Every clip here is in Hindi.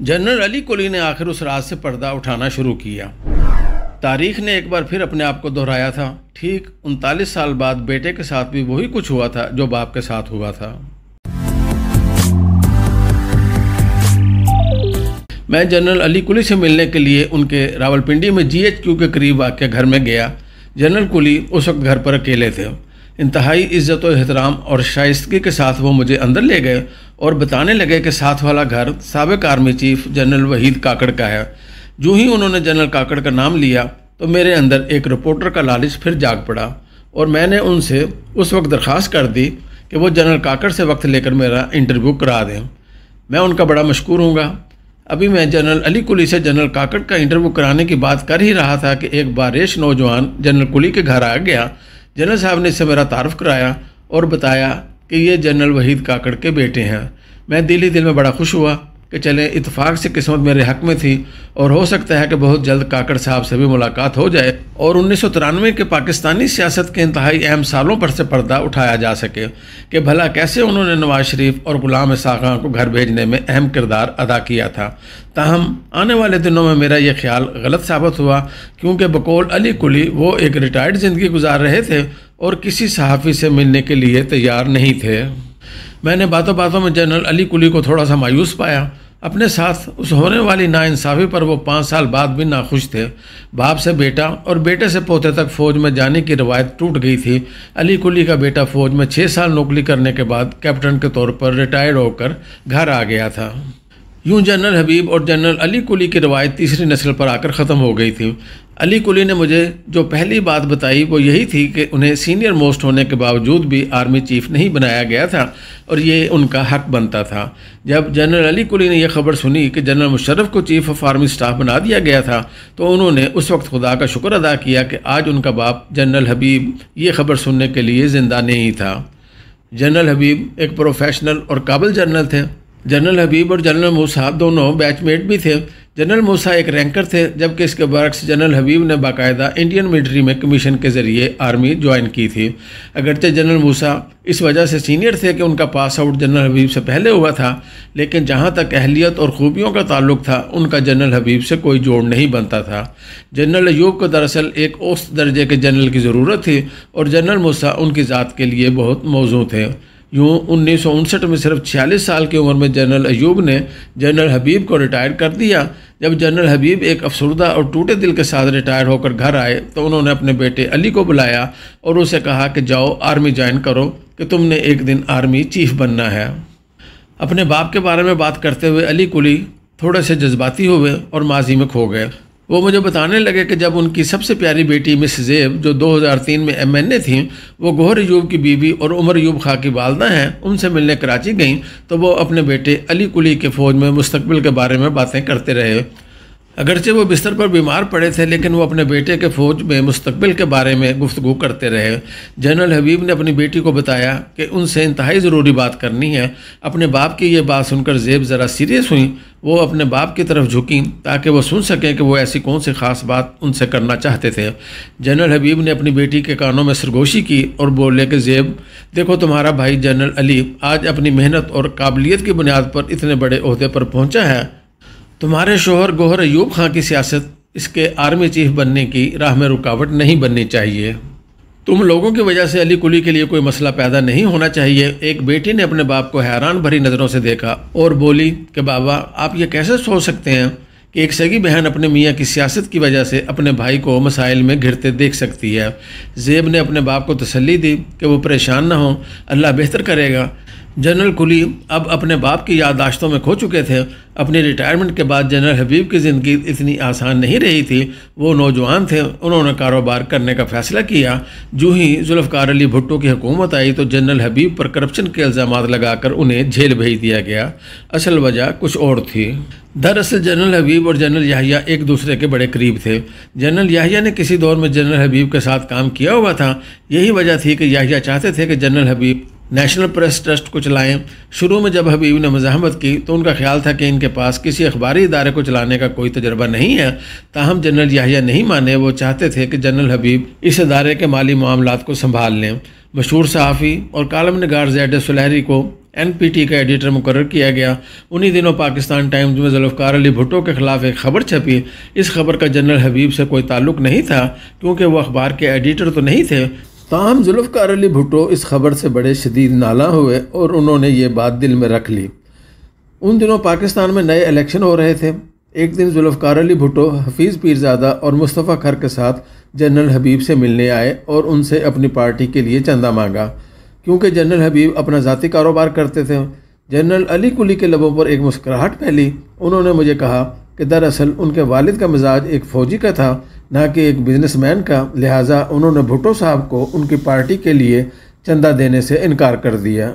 जनरल अली कोली ने आखिर उस राज से पर्दा उठाना शुरू किया तारीख ने एक बार फिर अपने आप को दोहराया था ठीक उनतालीस साल बाद बेटे के साथ भी वही कुछ हुआ था जो बाप के साथ हुआ था मैं जनरल अली कुली से मिलने के लिए उनके रावलपिंडी में जीएचक्यू के करीब वाक्य घर में गया जनरल कुली उस वक्त घर पर अकेले थे इंतहाई इज़्ज़त एहतराम और शाइस्तगी के साथ वो मुझे अंदर ले गए और बताने लगे कि साथ वाला घर सबक army chief general Waheed Kakar का है जो ही उन्होंने जनरल काकड़ का नाम लिया तो मेरे अंदर एक रिपोर्टर का लालच फिर जाग पड़ा और मैंने उनसे उस वक्त दरख्वास्त कर दी कि वो जनरल काकड़ से वक्त लेकर मेरा इंटरव्यू करा दें मैं उनका बड़ा मशहूर हूँ अभी मैं जनरल अली कुली से जनरल काकड़ का इंटरव्यू कराने की बात कर ही रहा था कि एक बारिश नौजवान जनरल कुली के घर आ गया जनरल साहब ने इससे मेरा तारफ़ कराया और बताया कि ये जनरल वहीद काकड़ के बेटे हैं मैं दिल ही दिल में बड़ा खुश हुआ कि चले इतफाक़ से किस्मत मेरे हक में थी और हो सकता है कि बहुत जल्द काकड़ साहब से भी मुलाकात हो जाए और उन्नीस के पाकिस्तानी सियासत के इंतहाई अहम सालों पर से पर्दा उठाया जा सके कि भला कैसे उन्होंने नवाज शरीफ और गुलाम साखा को घर भेजने में अहम किरदार अदा किया था ताहम आने वाले दिनों में मेरा यह ख्याल गलत साबित हुआ क्योंकि बकौल अली कुली वो एक रिटायर्ड ज़िंदगी गुजार रहे थे और किसी सहाफ़ी से मिलने के लिए तैयार नहीं थे मैंने बातों बातों में जनरल अली कुली को थोड़ा सा मायूस पाया अपने साथ उस होने वाली नाइंसाफ़ी पर वो पाँच साल बाद भी नाखुश थे बाप से बेटा और बेटे से पोते तक फ़ौज में जाने की रवायत टूट गई थी अली कुली का बेटा फ़ौज में छः साल नौकरी करने के बाद कैप्टन के तौर पर रिटायर्ड होकर घर आ गया था यूं जनरल हबीब और जनरल अली कुली की रवायत तीसरी नस्ल पर आकर ख़त्म हो गई थी अली कुली ने मुझे जो पहली बात बताई वो यही थी कि उन्हें सीनियर मोस्ट होने के बावजूद भी आर्मी चीफ नहीं बनाया गया था और ये उनका हक बनता था जब जनरल अली कुली ने यह खबर सुनी कि जनरल मुशर्रफ को चीफ ऑफ आर्मी स्टाफ बना दिया गया था तो उन्होंने उस वक्त खुदा का शुक्र अदा किया कि आज उनका बाप जनरल हबीब ये खबर सुनने के लिए ज़िंदा नहीं था जनरल हबीब एक प्रोफेशनल और काबिल जनरल थे जनरल हबीब और जनरल मूसा दोनों बैचमेट भी थे जनरल मूसा एक रैंकर थे जबकि इसके बरक्स जनरल हबीब ने बाकायदा इंडियन मिलिट्री में कमीशन के ज़रिए आर्मी ज्वाइन की थी अगरचे जनरल मूसा इस वजह से सीनियर थे कि उनका पास आउट जनरल हबीब से पहले हुआ था लेकिन जहाँ तक अहलियत और खूबियों का ताल्लुक था उनका जनरल हबीब से कोई जोड़ नहीं बनता था जनरल अयूब को दरअसल एक औस्त दर्जे के जनरल की ज़रूरत थी और जनरल मूसा उनकी ज़ात के लिए बहुत मौजू थे यूँ उन्नीस में सिर्फ 46 साल की उम्र में जनरल अयूब ने जनरल हबीब को रिटायर कर दिया जब जनरल हबीब एक अफसरदा और टूटे दिल के साथ रिटायर होकर घर आए तो उन्होंने अपने बेटे अली को बुलाया और उसे कहा कि जाओ आर्मी ज्वाइन करो कि तुमने एक दिन आर्मी चीफ बनना है अपने बाप के बारे में बात करते हुए अली कुली थोड़े से जज्बाती हुए और माजी में खो गए वो मुझे बताने लगे कि जब उनकी सबसे प्यारी बेटी मिस जेब जो 2003 में एम एन ए थी वो गोहर यूब की बीवी और उमर यूब खां की वालदा हैं उनसे मिलने कराची गईं तो वो अपने बेटे अली कुली के फ़ौज में मुस्तबिल के बारे में बातें करते रहे अगरचे वो बिस्तर पर बीमार पड़े थे लेकिन वो अपने बेटे के फौज में मुस्तबिल के बारे में गुफ्तु करते रहे जनरल हबीब ने अपनी बेटी को बताया कि उनसे इंतहाई ज़रूरी बात करनी है अपने बाप की ये बात सुनकर जेब ज़रा सीरियस हुई वो अपने बाप की तरफ झुकी ताकि वो सुन सकें कि वो ऐसी कौन सी ख़ास बात उनसे करना चाहते थे जनरल हबीब ने अपनी बेटी के कानों में सरगोशी की और बोले कि जेब देखो तुम्हारा भाई जनरल अली आज अपनी मेहनत और काबिलियत की बुनियाद पर इतने बड़े अहदे पर पहुँचा है तुम्हारे शोहर गोहर अयूब खां की सियासत इसके आर्मी चीफ बनने की राह में रुकावट नहीं बननी चाहिए तुम लोगों की वजह से अली कुली के लिए कोई मसला पैदा नहीं होना चाहिए एक बेटी ने अपने बाप को हैरान भरी नज़रों से देखा और बोली कि बाबा आप ये कैसे सोच सकते हैं कि एक सगी बहन अपने मियाँ की सियासत की वजह से अपने भाई को मसाइल में घिरते देख सकती है जेब ने अपने बाप को तसली दी कि वो परेशान ना हो अल्लाह बेहतर करेगा जनरल कुली अब अपने बाप की याददाश्तों में खो चुके थे अपनी रिटायरमेंट के बाद जनरल हबीब की ज़िंदगी इतनी आसान नहीं रही थी वो नौजवान थे उन्होंने कारोबार करने का फैसला किया जो ही जुल्फ़कार अली भुट्टो की हुकूमत आई तो जनरल हबीब पर करप्शन के इल्ज़ाम लगाकर उन्हें जेल भेज दिया गया असल वजह कुछ और थी दरअसल जनरल हबीब और जनरल याहिया एक दूसरे के बड़े करीब थे जनरल याहिया ने किसी दौर में जनरल हबीब के साथ काम किया हुआ था यही वजह थी कि याहिया चाहते थे कि general Habib national press trust को चलाएं शुरू में जब हबीब ने मजामत की तो उनका ख्याल था कि इनके पास किसी अखबारी इदारे को चलाने का कोई तजर्बा नहीं है ताहम जनरल याहिया नहीं माने वो चाहते थे कि जनरल हबीब इस अदारे के माली मामला को संभाल लें मशहूर सहाफ़ी और कालम नगार जैड सुलहरी को एन पी टी का एडिटर मुकर किया गया उन्हीं दिनों पाकिस्तान टाइम्स में जुल्फ़ार अली भुट्टो के ख़िलाफ़ एक खबर छपी इस खबर का जनरल हबीब से कोई ताल्लुक़ नहीं था क्योंकि वह अखबार के एडिटर तो नहीं थे ताहम जुल्फ़ार अली भुटो इस खबर से बड़े शदीद नाला हुए और उन्होंने ये बात दिल में रख ली उन दिनों पाकिस्तान में नए इलेक्शन हो रहे थे एक दिन जुल्फ़ार अली भुटो हफीज़ पीरजादा और मुस्तफ़ा खर के साथ जनरल हबीब से मिलने आए और उनसे अपनी पार्टी के लिए चंदा मांगा क्योंकि जनरल हबीब अपना ज़ाती कारोबार करते थे जनरल अली कुली के लबों पर एक मुस्कुराहट फैली उन्होंने मुझे कहा कि दरअसल उनके वालिद का मिजाज एक फ़ौजी का था ना कि एक बिजनेसमैन का लिहाजा उन्होंने भुट्टो साहब को उनकी पार्टी के लिए चंदा देने से इनकार कर दिया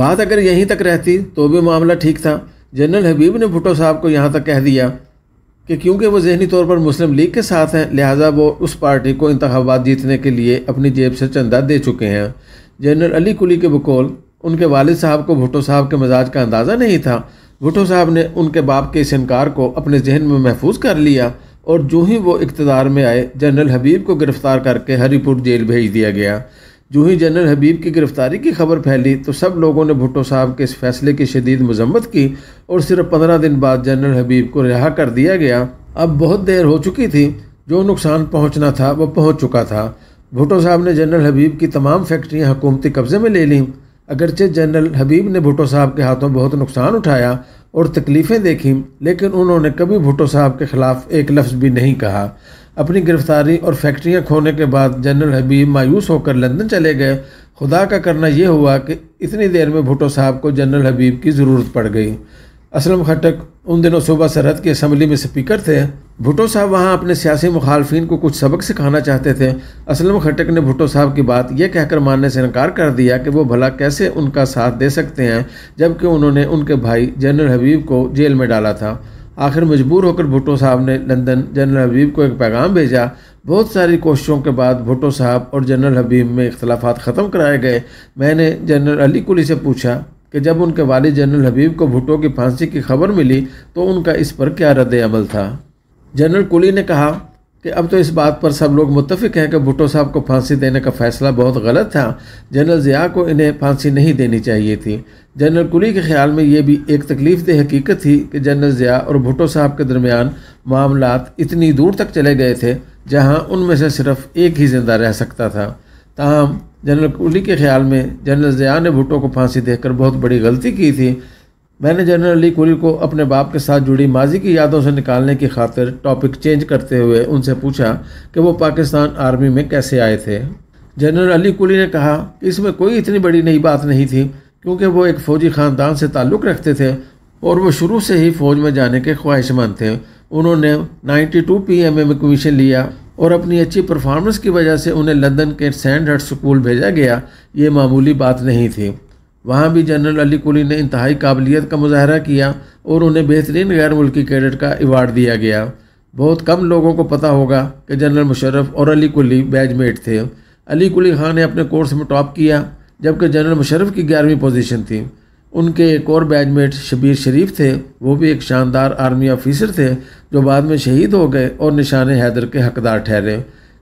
बात अगर यहीं तक रहती तो भी मामला ठीक था जनरल हबीब ने भुट्टो साहब को यहाँ तक कह दिया कि क्योंकि वो जहनी तौर पर मुस्लिम लीग के साथ हैं लिहाजा वो उस पार्टी को इंतबात जीतने के लिए अपनी जेब से चंदा दे चुके हैं जनरल अली कुली के बकौल उनके वालिद साहब को भुट्टो साहब के मिजाज का अंदाज़ा नहीं था भुट्टो साहब ने उनके बाप के इस इनकार को अपने जहन में महफूज कर लिया और जो ही वो इकतदार में आए जनरल हबीब को गिरफ़्तार करके हरीपुर जेल भेज दिया गया जो ही जनरल हबीब की गिरफ़्तारी की खबर फैली तो सब लोगों ने भुट्टो साहब के इस फैसले की शदीद मजम्मत की और सिर्फ पंद्रह दिन बाद जनरल हबीब को रिहा कर दिया गया अब बहुत देर हो चुकी थी जो नुकसान पहुँचना था वह पहुँच चुका था भुट्टो साहब ने जनरल हबीब की तमाम फैक्ट्रियाँ हुकूमती कब्ज़े में ले लीं अगरचे जनरल हबीब ने भुटो साहब के हाथों बहुत नुकसान उठाया और तकलीफ़ें देखीं लेकिन उन्होंने कभी भुटो साहब के ख़िलाफ़ एक लफ्ज़ भी नहीं कहा अपनी गिरफ्तारी और फैक्ट्रियां खोने के बाद जनरल हबीब मायूस होकर लंदन चले गए खुदा का करना यह हुआ कि इतनी देर में भुटो साहब को जनरल हबीब की ज़रूरत पड़ गई असलम खटक उन दिनों सुबह सरहद की असम्बली में स्पीकर थे भुटो साहब वहाँ अपने सियासी मुखालफन को कुछ सबक सिखाना चाहते थे असलम खटक ने भुटो साहब की बात यह कहकर मानने से इनकार कर दिया कि वो भला कैसे उनका साथ दे सकते हैं जबकि उन्होंने उनके भाई जनरल हबीब को जेल में डाला था आखिर मजबूर होकर भुटो साहब ने लंदन जनरल हबीब को एक पैगाम भेजा बहुत सारी कोशिशों के बाद भुटो साहब और जनरल हबीब में इख्तलाफ ख़त्म कराए गए मैंने जनरल अली कुली से पूछा कि जब उनके वालिद जनरल हबीब को भुटो की फांसी की खबर मिली तो उनका इस पर क्या रद्द अमल था जनरल कुली ने कहा कि अब तो इस बात पर सब लोग मुतफिक हैं कि भुटो साहब को फांसी देने का फैसला बहुत गलत था जनरल ज़िया को इन्हें फांसी नहीं देनी चाहिए थी जनरल कुली के ख्याल में ये भी एक तकलीफ दह हकीकत थी कि जनरल ज़िया और भुटो साहब के दरमियान मामला इतनी दूर तक चले गए थे जहाँ उनमें से सिर्फ एक ही जिंदा रह सकता था तहम जनरल कुली के ख्याल में जनरल ज़िया ने भुटो को फांसी देकर बहुत बड़ी गलती की थी मैंने जनरल अली कुरी को अपने बाप के साथ जुड़ी माजी की यादों से निकालने की खातिर टॉपिक चेंज करते हुए उनसे पूछा कि वो पाकिस्तान आर्मी में कैसे आए थे जनरल अली कुली ने कहा कि इसमें कोई इतनी बड़ी नई बात नहीं थी क्योंकि वो एक फ़ौजी ख़ानदान से ताल्लुक़ रखते थे और वो शुरू से ही फ़ौज में जाने के ख्वाहिशमंद थे उन्होंने 92 टू पी एम में कमीशन लिया और अपनी अच्छी परफॉर्मेंस की वजह से उन्हें लंदन के सैंड हट स्कूल भेजा गया ये मामूली बात नहीं थी वहाँ भी जनरल अली कुली ने इंतहाई काबिलियत का मुजाहरा किया और उन्हें बेहतरीन गैर मुल्की कैडेट का अवार्ड दिया गया बहुत कम लोगों को पता होगा कि जनरल मुशर्रफ और अली कुली बैजमेट थे अली कुली खान ने अपने कोर्स में टॉप किया जबकि जनरल मुशर्रफ की ग्यारहवीं पोजीशन थी उनके एक और बैजमेट शबीर शरीफ थे वो भी एक शानदार आर्मी ऑफिसर थे जो बाद में शहीद हो गए और निशान हैदर के हकदार ठहरे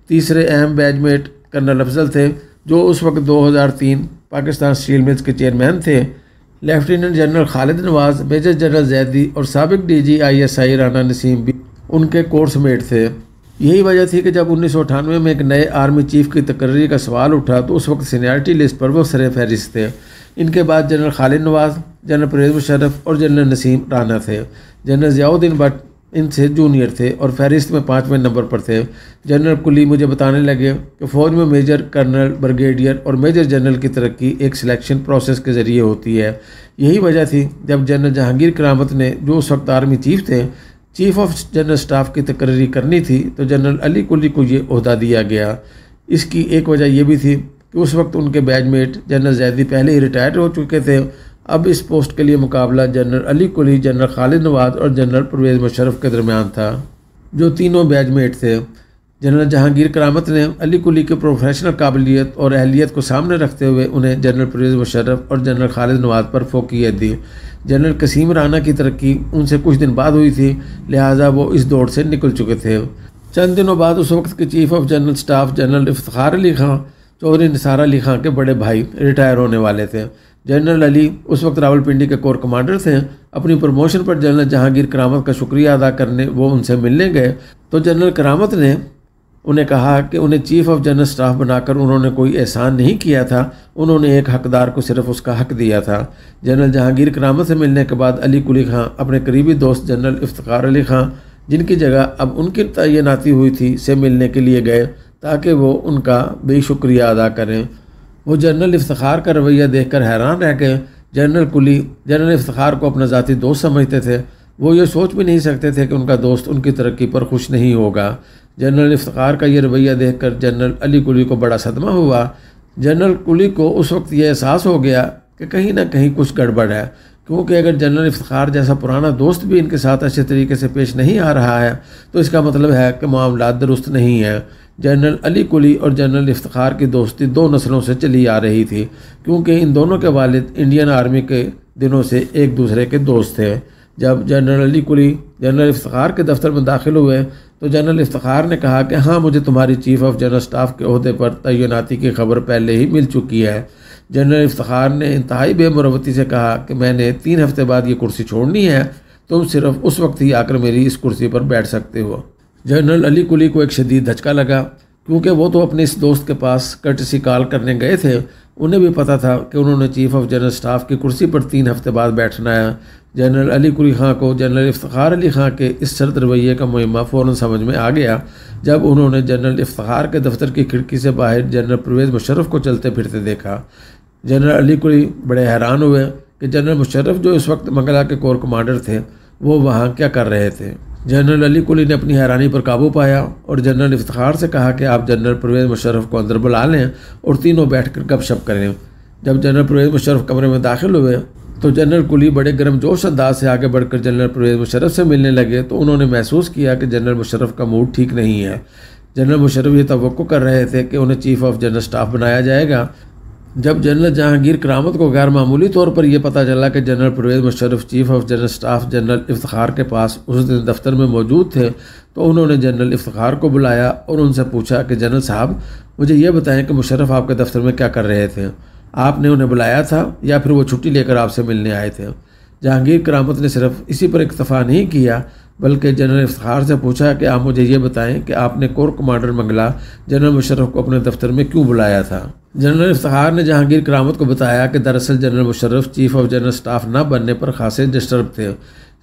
तीसरे अहम बैजमेट कर्नल अफजल थे जो उस वक्त 2003 पाकिस्तान स्टील मिल्स के चेयरमैन थे lieutenant general Khalid Nawaz major general Zaidi और सबक D G I S I Rana Naseem भी उनके कोर्स मेट थे यही वजह थी कि जब उन्नीस में एक नए आर्मी चीफ की तकर्री का सवाल उठा तो उस वक्त सीनियरिटी लिस्ट पर वो सर फहरिस्त थे इनके बाद जनरल खालिद नवाज जनरल परवेज मुशरफ और जनरल नसीम राना थे जनरल ज़ियाउद्दीन भट्ट इनसे जूनियर थे और फहरिस्त में पाँचवें नंबर पर थे जनरल कुली मुझे बताने लगे कि फ़ौज में मेजर कर्नल ब्रिगेडियर और मेजर जनरल की तरक्की एक सिलेक्शन प्रोसेस के ज़रिए होती है यही वजह थी जब जनरल जहांगीर करामत ने जो उस वक्त आर्मी चीफ थे चीफ ऑफ जनरल स्टाफ की तकर्री करनी थी तो जनरल अली कुली को ये अहदा दिया गया इसकी एक वजह यह भी थी कि उस वक्त उनके बैजमेट जनरल जैदी पहले ही रिटायर्ड हो चुके थे अब इस पोस्ट के लिए मुकाबला जनरल अली कुली जनरल खालिद नवाज और जनरल परवेज मुशरफ के दरमियान था जो तीनों बैजमेट थे जनरल जहांगीर करामत ने अली कुली के प्रोफेशनल काबिलियत और अहलियत को सामने रखते हुए उन्हें जनरल परवेज मुशरफ और जनरल खालिद नवाज पर फोकियत दी जनरल कसीम राना की तरक्की उनसे कुछ दिन बाद हुई थी लिहाजा वो इस दौड़ से निकल चुके थे चंद दिनों बाद उस वक्त के chief of general staff general Iftikhar Ali Khan Chaudhry Nisar Ali Khan के बड़े भाई रिटायर होने वाले थे जनरल अली उस वक्त रावलपिंडी के कोर कमांडर थे अपनी प्रमोशन पर जनरल जहांगीर करामत का शुक्रिया अदा करने वो उनसे मिलने गए तो जनरल करामत ने उन्हें कहा कि उन्हें चीफ ऑफ जनरल स्टाफ बनाकर उन्होंने कोई एहसान नहीं किया था उन्होंने एक हकदार को सिर्फ उसका हक दिया था जनरल जहांगीर करामत से मिलने के बाद अली कुली खां अपने करीबी दोस्त जनरल इफ्तार अली खां जिनकी जगह अब उनकी तैनाती हुई थी से मिलने के लिए गए ताकि वो उनका बेशुक्रिया अदा करें वो जनरल इफ्तार का रवैया देख कर हैरान रह गए जनरल कुली जनरल इफ्तार को अपना ज़ाती दोस्त समझते थे वो ये सोच भी नहीं सकते थे कि उनका दोस्त उनकी तरक्की पर खुश नहीं होगा जनरल इफ्तार का यह रवैया देख कर जनरल अली कुली को बड़ा सदमा हुआ जनरल कुली को उस वक्त यह एहसास हो गया कि कहीं ना कहीं कुछ गड़बड़ है क्योंकि अगर जनरल इफ्तार जैसा पुराना दोस्त भी इनके साथ अच्छे तरीके से पेश नहीं आ रहा है तो इसका मतलब है कि मामला दुरुस्त नहीं है जनरल अली कुली और जनरल इफ्तार की दोस्ती दो नस्लों से चली आ रही थी क्योंकि इन दोनों के वालिद इंडियन आर्मी के दिनों से एक दूसरे के दोस्त थे जब जनरल अली कुली जनरल इफ्तार के दफ्तर में दाखिल हुए तो जनरल इफ्तार ने कहा कि हाँ मुझे तुम्हारी चीफ़ ऑफ जनरल स्टाफ के अहदे पर तैनाती की खबर पहले ही मिल चुकी है जनरल इफ्तार ने इंतहाई बेमरवती से कहा कि मैंने तीन हफ्ते बाद ये कुर्सी छोड़नी है तुम सिर्फ उस वक्त ही आकर मेरी इस कुर्सी पर बैठ सकते हो जनरल अली कुली को एक शदीद धचका लगा क्योंकि वो तो अपने इस दोस्त के पास सी कॉल करने गए थे उन्हें भी पता था कि उन्होंने चीफ ऑफ जनरल स्टाफ की कुर्सी पर तीन हफ्ते बाद बैठना है जनरल अली कुली खां को जनरल इफ्तार अली खां के इस सरद रवैये का मुहिमा फ़ौर समझ में आ गया जब उन्होंने जनरल इफ्तार के दफ्तर की खिड़की से बाहर जनरल परवेज़ मुशरफ़ को चलते फिरते देखा जनरल अली कुली बड़े हैरान हुए कि जनरल मुशरफ़ जो इस वक्त मंगला के कोर कमांडर थे वो वहाँ क्या कर रहे थे जनरल अली कुली ने अपनी हैरानी पर काबू पाया और जनरल इफ्तार से कहा कि आप जनरल परवेज मुशरफ को अंदर बुला लें और तीनों बैठ कर गपशप करें जब जनरल परवेज मुशरफ कमरे में दाखिल हुए तो जनरल कुली बड़े गर्म जोश अंदाज से आगे बढ़कर जनरल परवेज मुशरफ से मिलने लगे तो उन्होंने महसूस किया कि जनरल मुशरफ का मूड ठीक नहीं है जनरल मुशरफ ये तो कर रहे थे कि उन्हें चीफ ऑफ जनरल स्टाफ बनाया जाएगा जब जनरल जहांगीर करामत को गैर मामूली तौर पर यह पता चला कि general Pervez Musharraf chief of general staff general Iftikhar के पास उस दिन दफ्तर में मौजूद थे तो उन्होंने जनरल इफ्तार को बुलाया और उनसे पूछा कि जनरल साहब मुझे यह बताएं कि मुशरफ आपके दफ्तर में क्या कर रहे थे आपने उन्हें बुलाया था या फिर वो छुट्टी लेकर आपसे मिलने आए थे जहांगीर करामत ने सिर्फ इसी पर इक्तफ़ा नहीं किया बल्कि जनरल इफ्तार से पूछा कि आप मुझे ये बताएं कि आपने corps commander Mangla general Musharraf को अपने दफ्तर में क्यों बुलाया था जनरल इफ्तार ने जहांगीर करामत को बताया कि दरअसल general Musharraf chief of general staff न बनने पर खासे डिस्टर्ब थे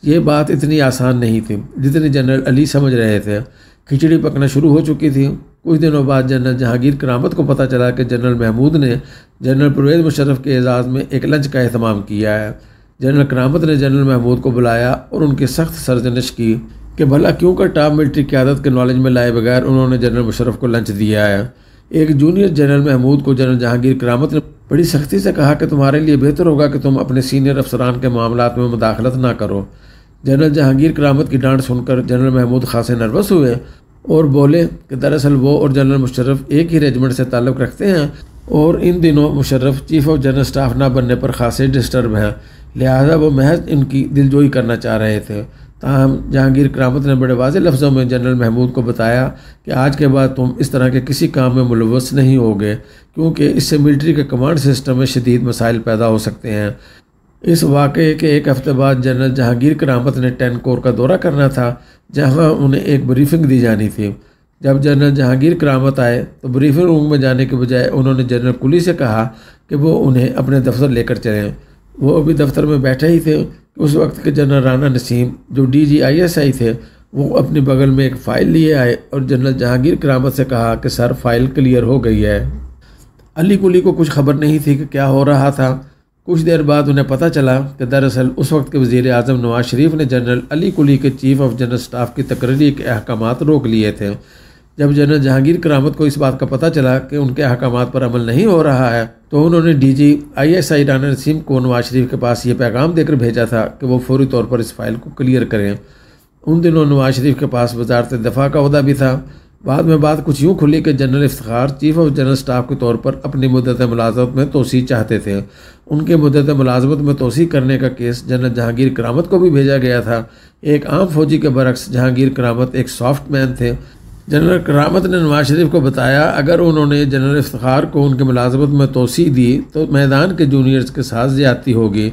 ये बात इतनी आसान नहीं थी जितनी जनरल अली समझ रहे थे खिचड़ी पकना शुरू हो चुकी थी कुछ दिनों बाद जनरल जहांगीर करामत को पता चला कि जनरल महमूद ने जनरल परवेज़ मुशर्रफ के एजाज़ में एक लंच का अहतमाम किया है जनरल करामत ने जनरल महमूद को बुलाया और उनकी सख्त सरजनश की कि भला क्यों कर टॉप मिल्ट्री क्यादत के नॉलेज में लाए बगैर उन्होंने जनरल मुशर्रफ को लंच दिया है एक जूनियर जनरल महमूद को जनरल जहांगीर करामत ने बड़ी सख्ती से कहा कि तुम्हारे लिए बेहतर होगा कि तुम अपने सीनियर अफसरान के मामला में मुदाखलत ना करो जनरल जहांगीर करामत की डांट सुनकर जनरल महमूद खासे नर्वस हुए और बोले कि दरअसल वो और जनरल मुशर्रफ एक ही रेजिमेंट से ताल्लुक़ रखते हैं और इन दिनों Musharraf chief of general staff ना बनने पर खासे डिस्टर्ब हैं लिहाजा वो महज इनकी दिलजोई करना चाह रहे थे ताहम जहांगीर करामत ने बड़े वाज लफ्ज़ों में जनरल महमूद को बताया कि आज के बाद तुम इस तरह के किसी काम में मुलवस नहीं गए क्योंकि इससे मिलिट्री के कमांड सिस्टम में शदीद मसाइल पैदा हो सकते हैं इस वाक़े के एक हफ़्ते बाद जनरल जहांगीर करामत ने टेन कोर का दौरा करना था जहाँ उन्हें एक ब्रीफिंग दी जानी थी जब जनरल जहांगीर करामत आए तो ब्रीफिंग रूम में जाने के बजाय उन्होंने जनरल कुली से कहा कि वो उन्हें अपने दफ्तर लेकर चले वो अभी दफ्तर में बैठे ही थे उस वक्त के जनरल राना नसीम जो डी जी आई एस आई थे वो अपने बगल में एक फ़ाइल लिए आए और जनरल जहांगीर करामत से कहा कि सर फाइल क्लियर हो गई है अली कुली को कुछ खबर नहीं थी कि क्या हो रहा था कुछ देर बाद उन्हें पता चला कि दरअसल उस वक्त के वज़ी अजम नवाज शरीफ ने जनरल अली कुली के चीफ ऑफ जनरल स्टाफ की तकरीरी के अहकाम रोक लिए थे जब जनरल जहांगीर करामत को इस बात का पता चला कि उनके अहकाम पर अमल नहीं हो रहा है तो उन्होंने डीजी आईएसआई राना नसीम को नवाज शरीफ के पास ये पैगाम देकर भेजा था कि वो फौरी तौर पर इस फाइल को क्लियर करें उन दिनों नवाज शरीफ के पास वजारत दफा का अहदा भी था बाद में बात कुछ यूँ खुली कि जनरल इफ्तार चीफ ऑफ जनरल स्टाफ के तौर पर अपनी मदत मुलाजमत में तोसी चाहते थे उनके मदत मुलाजमत में तोसी करने का केस जनरल जहांगीर करामत को भी भेजा गया था एक आम फौजी के बरक्स जहांगीर करामत एक सॉफ्ट मैन थे जनरल करामत ने नवाज शरीफ को बताया अगर उन्होंने जनरल इफ्तार को उनकी मुलाजमत में तोसी दी तो मैदान के जूनियर्स के साथ ज़्यादती होगी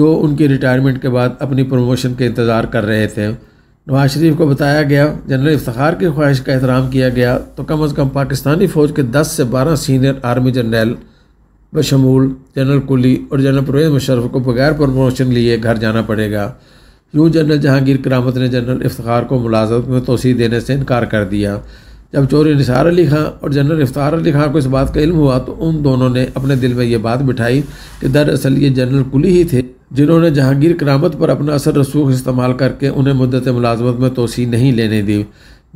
जो उनकी रिटायरमेंट के बाद अपनी प्रमोशन के इंतज़ार कर रहे थे नवाज शरीफ को बताया गया जनरल इफ्तार की ख्वाहिश का एहतराम किया गया तो कम अज़ कम पाकिस्तानी फ़ौज के दस से बारह सीनियर आर्मी जनरल बशमूल जनरल कुली और जनरल परवेज मुशरफ को बगैर प्रमोशन लिए घर जाना पड़ेगा यूँ जनरल जहांगीर करामत ने जनरल इफ्तार को मुलाजमत में तोसी देने से इनकार कर दिया जब चोरी निसार अली खां और जनरल इफ्तार अली खां को इस बात का इल्म हुआ तो उन दोनों ने अपने दिल में ये बात बिठाई कि दरअसल ये जनरल कुली ही थे जिन्होंने जहांगीर करामत पर अपना असर रसूख इस्तेमाल करके उन्हें मुद्दत मुलाजमत में तोसी नहीं लेने दी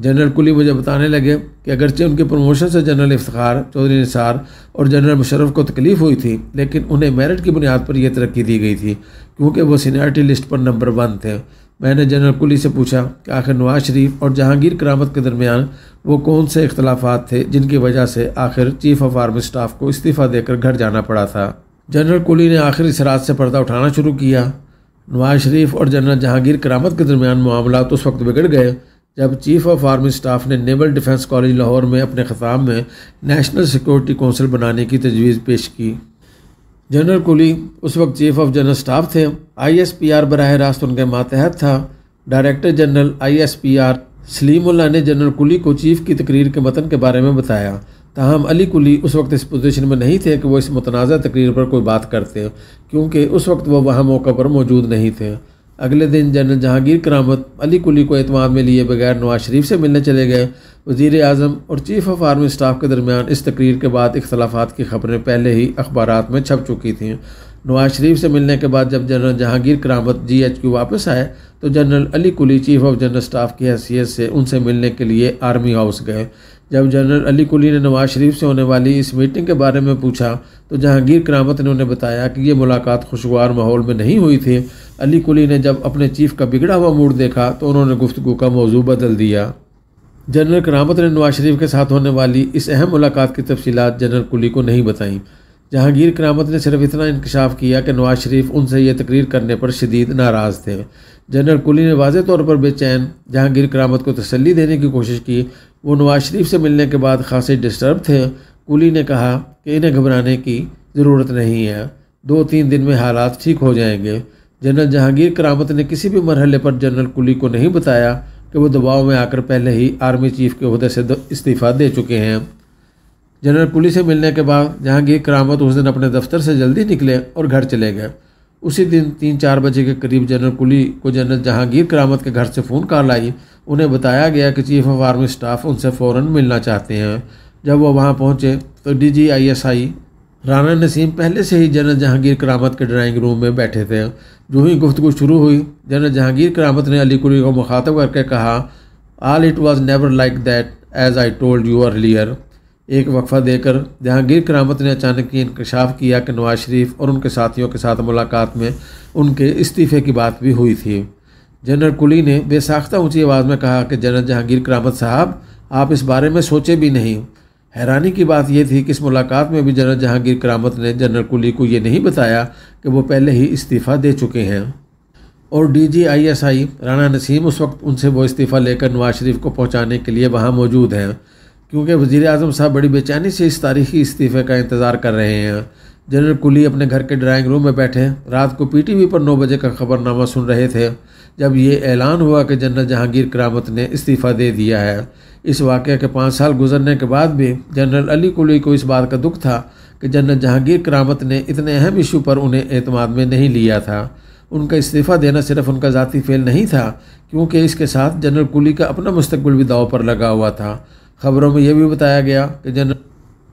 जनरल कुली मुझे बताने लगे कि अगरचे उनके प्रमोशन से जनरल इफ्तार चौधरी निसार और जनरल मुशरफ को तकलीफ़ हुई थी लेकिन उन्हें मेरिट की बुनियाद पर यह तरक्की दी गई थी क्योंकि वो सीनियरटी लिस्ट पर नंबर वन थे मैंने जनरल कुली से पूछा कि आखिर नवाज शरीफ और जहांगीर करामत के दरमियान वो कौन से अख्तलाफा थे जिनकी वजह से आखिर चीफ ऑफ आर्मी स्टाफ को इस्तीफ़ा देकर घर जाना पड़ा था जनरल कुली ने आखिर इस रात से पर्दा उठाना शुरू किया नवाज शरीफ और जनरल जहांगीर करामत के दरमियान मामला उस वक्त बिगड़ गए जब चीफ ऑफ आर्मी स्टाफ ने नेवल डिफेंस कॉलेज लाहौर में अपने खिताब में नेशनल सिक्योरिटी कौंसिल बनाने की तजवीज़ पेश की जनरल कुली उस वक्त चीफ ऑफ जनरल स्टाफ थे आईएसपीआर बरह रास्त उनके मातहत था डायरेक्टर जनरल आईएसपीआर सलीमुल्ला ने जनरल कुली को चीफ की तकरीर के मतन के बारे में बताया ताहम अली कुली उस वक्त इस पोजीशन में नहीं थे कि वो इस मुतनाज़ तकरीर पर कोई बात करते क्योंकि उस वक्त वह वहाँ मौके पर मौजूद नहीं थे अगले दिन जनरल जहांगीर करामत अली कुली को अतमाद में लिए बगैर नवाज शरीफ से मिलने चले गए वजीर अजम और चीफ ऑफ आर्मी स्टाफ के दरमियान इस तकरीर के बाद इख्तलाफात की खबरें पहले ही अखबार में छप चुकी थीं नवाज शरीफ से मिलने के बाद जब जनरल जहांगीर करामत जी एच क्यू वापस आए तो general Ali Kuli chief of general staff की हैसियत से उनसे मिलने के लिए आर्मी हाउस गए जब जनरल अली कुली ने नवाज शरीफ से होने वाली इस मीटिंग के बारे में पूछा तो जहांगीर करामत ने उन्हें बताया कि ये मुलाकात खुशगवार माहौल में नहीं हुई थी अली कुली ने जब अपने चीफ का बिगड़ा हुआ मूड देखा तो उन्होंने गुफ्तु का मौजू बदल दिया जनरल करामत ने नवाज शरीफ के साथ होने वाली इस अहम मुलाकात की तफसीत जनरल कुली को नहीं बताईं जहांगीर करामत ने सिर्फ इतना इंकशाफ किया कि नवाज शरीफ उनसे यह तकरीर करने पर शदीद नाराज़ थे जनरल कुली ने वाज तौर पर बेचैन जहांगीर करामत को तसली देने की कोशिश की वो नवाज शरीफ से मिलने के बाद खासे डिस्टर्ब थे कुली ने कहा कि इन्हें घबराने की ज़रूरत नहीं है दो तीन दिन में हालात ठीक हो जाएंगे जनरल जहांगीर करामत ने किसी भी मरहले पर जनरल कुली को नहीं बताया कि वो दबाव में आकर पहले ही आर्मी चीफ के अहदे से इस्तीफ़ा दे चुके हैं जनरल कुली से मिलने के बाद जहांगीर करामत उस दिन अपने दफ्तर से जल्दी निकले और घर चले गए उसी दिन तीन चार बजे के करीब जनरल कुली को जनरल जहांगीर करामत के घर से फ़ोन कॉल आई उन्हें बताया गया कि चीफ ऑफ आर्मी स्टाफ उनसे फ़ौर मिलना चाहते हैं जब वो वहाँ पहुँचे तो D G I S I Rana Naseem पहले से ही जनरल जहांगीर करामत के ड्राइंग रूम में बैठे थे जो ही गुफ्तु शुरू हुई जनरल जहांगीर करामत ने अली कुरी को मुखातब करके कहा all it was never like that as I told you earlier एक वक्फ़ा देकर जहांगीर करामत ने अचानक ही इंकशाफ किया कि नवाज शरीफ और उनके साथियों के साथ मुलाकात में उनके इस्तीफ़े की बात भी हुई थी जनरल कुली ने बेसाख्ता ऊंची आवाज़ में कहा कि जनरल जहांगीर करामत साहब आप इस बारे में सोचे भी नहीं हैरानी की बात यह थी कि इस मुलाकात में भी जनरल जहांगीर करामत ने जनरल कुली को ये नहीं बताया कि वो पहले ही इस्तीफ़ा दे चुके हैं और डीजीआईएसआई राणा नसीम उस वक्त उनसे वो इस्तीफ़ा लेकर नवाज शरीफ को पहुंचाने के लिए वहां मौजूद हैं क्योंकि वज़ी अजम साहब बड़ी बेचैनी से इस तारीखी इस्तीफ़े का इंतज़ार कर रहे हैं जनरल कुली अपने घर के ड्राइंग रूम में बैठे रात को वी पर नौ बजे का खबरनामा सुन रहे थे जब ये ऐलान हुआ कि जनरल जहांगीर करामत ने इस्तीफ़ा दे दिया है इस वाक़े के पाँच साल गुजरने के बाद भी जनरल अली कुली को इस बात का दुख था कि जनरल जहांगीर करामत ने इतने अहम इशू पर उन्हें अतमाद में नहीं लिया था उनका इस्तीफ़ा देना सिर्फ उनका ज़ाती फेल नहीं था क्योंकि इसके साथ जनरल कुली का अपना मुस्तबिल भी दाव पर लगा हुआ था खबरों में यह भी बताया गया कि जनरल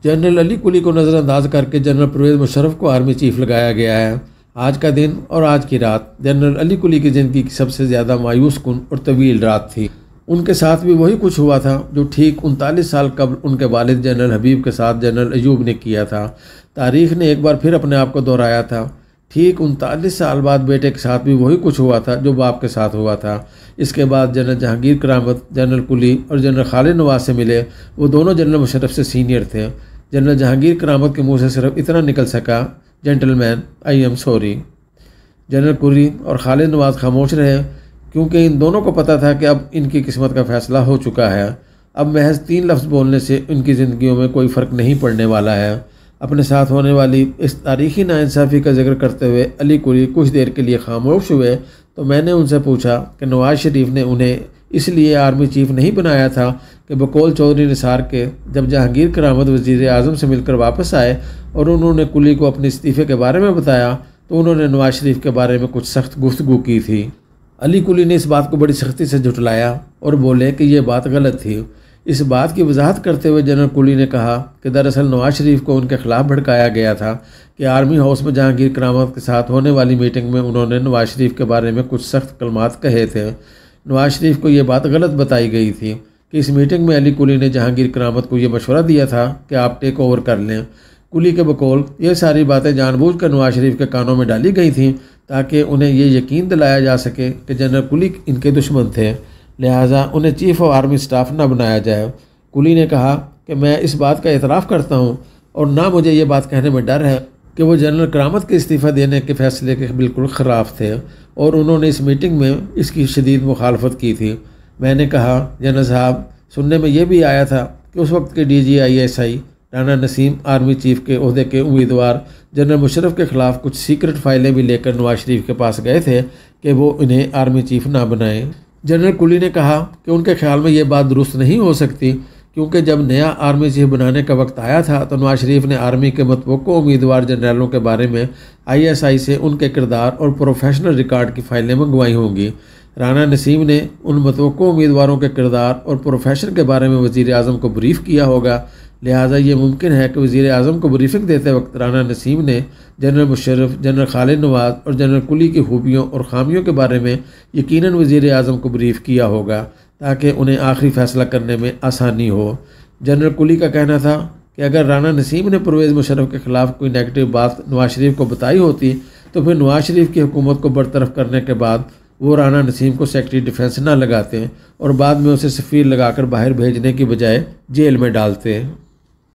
जनरल अली कुली को नज़रअंदाज करके जनरल परवेज़ मुशरफ को आर्मी चीफ लगाया गया है आज का दिन और आज की रात जनरल अली कुली की ज़िंदगी की सबसे ज़्यादा मायूस कन और तवील रात थी उनके साथ भी वही कुछ हुआ था जो ठीक उनतालीस साल कबल उनके वालिद जनरल हबीब के साथ जनरल अयूब ने किया था तारीख ने एक बार फिर अपने आप को दोहराया था ठीक उनतालीस साल बाद बेटे के साथ भी वही कुछ हुआ था जो बाप के साथ हुआ था इसके बाद जनरल जहांगीर करामत जनरल कुली और जनरल खालिद नवाज से मिले वो दोनों जनरल मुशरफ से सीनियर थे जनरल जहांगीर करामत के मुंह से सिर्फ इतना निकल सका gentleman I am sorry general Kuri और खालिद नवाज खामोश रहे क्योंकि इन दोनों को पता था कि अब इनकी किस्मत का फैसला हो चुका है अब महज तीन लफ्ज़ बोलने से उनकी ज़िंदगियों में कोई फ़र्क नहीं पड़ने वाला है अपने साथ होने वाली इस तारीखी नाानसाफ़ी का जिक्र करते हुए अली कुरी कुछ देर के लिए खामोश हुए तो मैंने उनसे पूछा कि नवाज़ शरीफ ने उन्हें इसलिए आर्मी चीफ नहीं बनाया था कि बकोल चौधरी निसार के जब जहांगीर करामद वजीर आजम से मिलकर वापस आए और उन्होंने कुली को अपने इस्तीफ़े के बारे में बताया तो उन्होंने नवाज शरीफ के बारे में कुछ सख्त गुफ्तगु की थी अली कुली ने इस बात को बड़ी सख्ती से झुटलाया और बोले कि यह बात गलत थी इस बात की वजाहत करते हुए जनरल कुली ने कहा कि दरअसल नवाज शरीफ को उनके खिलाफ भड़काया गया था कि आर्मी हाउस में जहांगीर करामत के साथ होने वाली मीटिंग में उन्होंने नवाज शरीफ के बारे में कुछ सख्त कलमात कहे थे नवाज शरीफ को ये बात गलत बताई गई थी कि इस मीटिंग में अली कुली ने जहांगीर करामत को यह मशवरा दिया था कि आप टेक ओवर कर लें कुली के बकौल ये सारी बातें जानबूझ कर नवाज शरीफ के कानों में डाली गई थी ताकि उन्हें ये यकीन दिलाया जा सके कि जनरल कुली इनके दुश्मन थे लिहाजा उन्हें चीफ ऑफ आर्मी स्टाफ ना बनाया जाए कुली ने कहा कि मैं इस बात का एतराफ़ करता हूँ और ना मुझे ये बात कहने में डर है कि वो जनरल करामत के इस्तीफ़ा देने के फैसले के बिल्कुल ख़राब थे और उन्होंने इस मीटिंग में इसकी शदीद मुखालफत की थी मैंने कहा जनरल साहब सुनने में यह भी आया था कि उस वक्त के D G I S I Rana Naseem army chief के अहदे के उम्मीदवार जनरल मुशरफ के ख़िलाफ़ कुछ सीक्रेट फाइलें भी लेकर नवाज शरीफ के पास गए थे कि वो इन्हें आर्मी चीफ ना बनाएं जनरल कुली ने कहा कि उनके ख्याल में ये बात दुरुस्त नहीं हो सकती क्योंकि जब नया आर्मी चीफ बनाने का वक्त आया था तो नवाज शरीफ ने आर्मी के मतवको उम्मीदवार जनरलों के बारे में आईएसआई से उनके किरदार और प्रोफेशनल रिकॉर्ड की फाइलें मंगवाई होंगी राना नसीम ने उन मतवको उम्मीदवारों के किरदार और प्रोफेशन के बारे में वज़ी अजम को ब्रीफ़ किया होगा लिहाजा ये मुमकिन है कि वज़ी अजम को ब्रीफिंग देते वक्त राना नसीम ने जनरल मुशरफ जनरल खालिद नवाज और जनरल कुली की खूबियों और खामियों के बारे में यकीन वज़ी अजम को ब्रीफ़ किया होगा ताकि उन्हें आखिरी फैसला करने में आसानी हो जनरल कुली का कहना था कि अगर राना नसीम ने परवेज़ मुशरफ के ख़िलाफ़ कोई नेगेटिव बात नवाज शरीफ को बताई होती तो फिर नवाज शरीफ की हुकूमत को बरतरफ करने के बाद वो राना नसीम को सेक्रेटरी डिफेंस ना लगाते और बाद में उसे सफ़ीर लगाकर बाहर भेजने की बजाय जेल में डालते